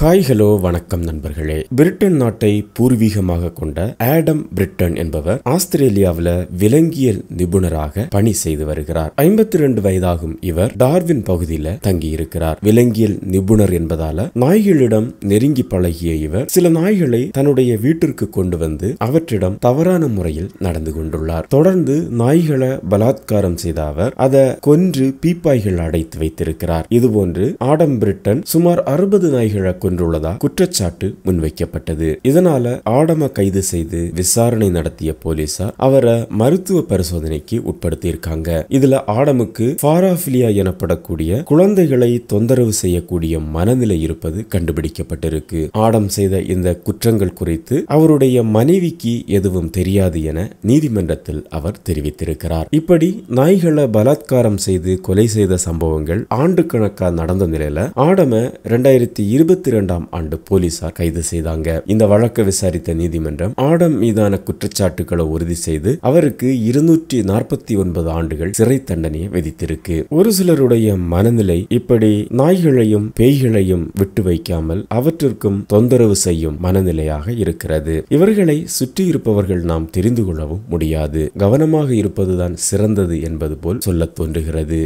hi hello வணக்கம் நண்பர்களே Britain நாட்டை பூர்வீகமாக கொண்ட ஆடம் பிரிட்டன் என்பவர் ஆஸ்திரேலியாவில் விலங்கியல் நிபுணராக பணி செய்து வருகிறார் ஐம்பத்தி ரெண்டு வயதாகும் இவர் டார்வின் பகுதியில் தங்கியிருக்கிறார் விலங்கியல் நிபுணர் என்பதால நாய்களிடம் நெருங்கி பழகிய இவர் சில நாய்களை தன்னுடைய வீட்டிற்கு கொண்டு வந்து அவற்றிடம் தவறான முறையில் நடந்து கொண்டுள்ளார் தொடர்ந்து நாய்களை பலாத்காரம் செய்த அவர் அதை கொன்று பீப்பாய்கள் அடைத்து வைத்திருக்கிறார் இதுபோன்று ஆடம் பிரிட்டன் சுமார் அறுபது நாய்களை கொண்டுள்ளதா குற்றச்சாட்டு முன்வைக்கப்பட்டது இதனால ஆடம கைது செய்து விசாரணை நடத்திய போலீசார் அவரை மருத்துவ பரிசோதனைக்கு உட்படுத்தியிருக்காங்க இதுல ஆடமுக்கு பாராபிலியா எனப்படக்கூடிய குழந்தைகளை தொந்தரவு செய்யக்கூடிய மனநிலை இருப்பது கண்டுபிடிக்கப்பட்டிருக்கு ஆடம் செய்த இந்த குற்றங்கள் குறித்து அவருடைய மனைவிக்கு எதுவும் தெரியாது என நீதிமன்றத்தில் அவர் தெரிவித்திருக்கிறார் இப்படி நாய்களை பலாத்காரம் செய்து கொலை செய்த சம்பவங்கள் ஆண்டு கணக்கா நடந்த நிலையில ஆடம ரெண்டாயிரத்தி இருபத்தி இரண்டாம் ஆண்டு போலீசார் கைது செய்தாங்க இந்த வழக்கு விசாரித்த நீதிமன்றம் ஆடம் மீதான குற்றச்சாட்டுகளை உறுதி செய்து அவருக்கு இருநூற்றி நாற்பத்தி ஒன்பது ஆண்டுகள் சிறை தண்டனையை விதித்திருக்கு ஒரு சிலருடைய மனநிலை இப்படி நாய்களையும் பேய்களையும் விட்டு வைக்காமல் அவற்றிற்கும் தொந்தரவு செய்யும் மனநிலையாக இருக்கிறது இவர்களை சுற்றி இருப்பவர்கள் நாம் தெரிந்து கொள்ளவும் முடியாது கவனமாக இருப்பதுதான் சிறந்தது என்பது போல் சொல்ல தோன்றுகிறது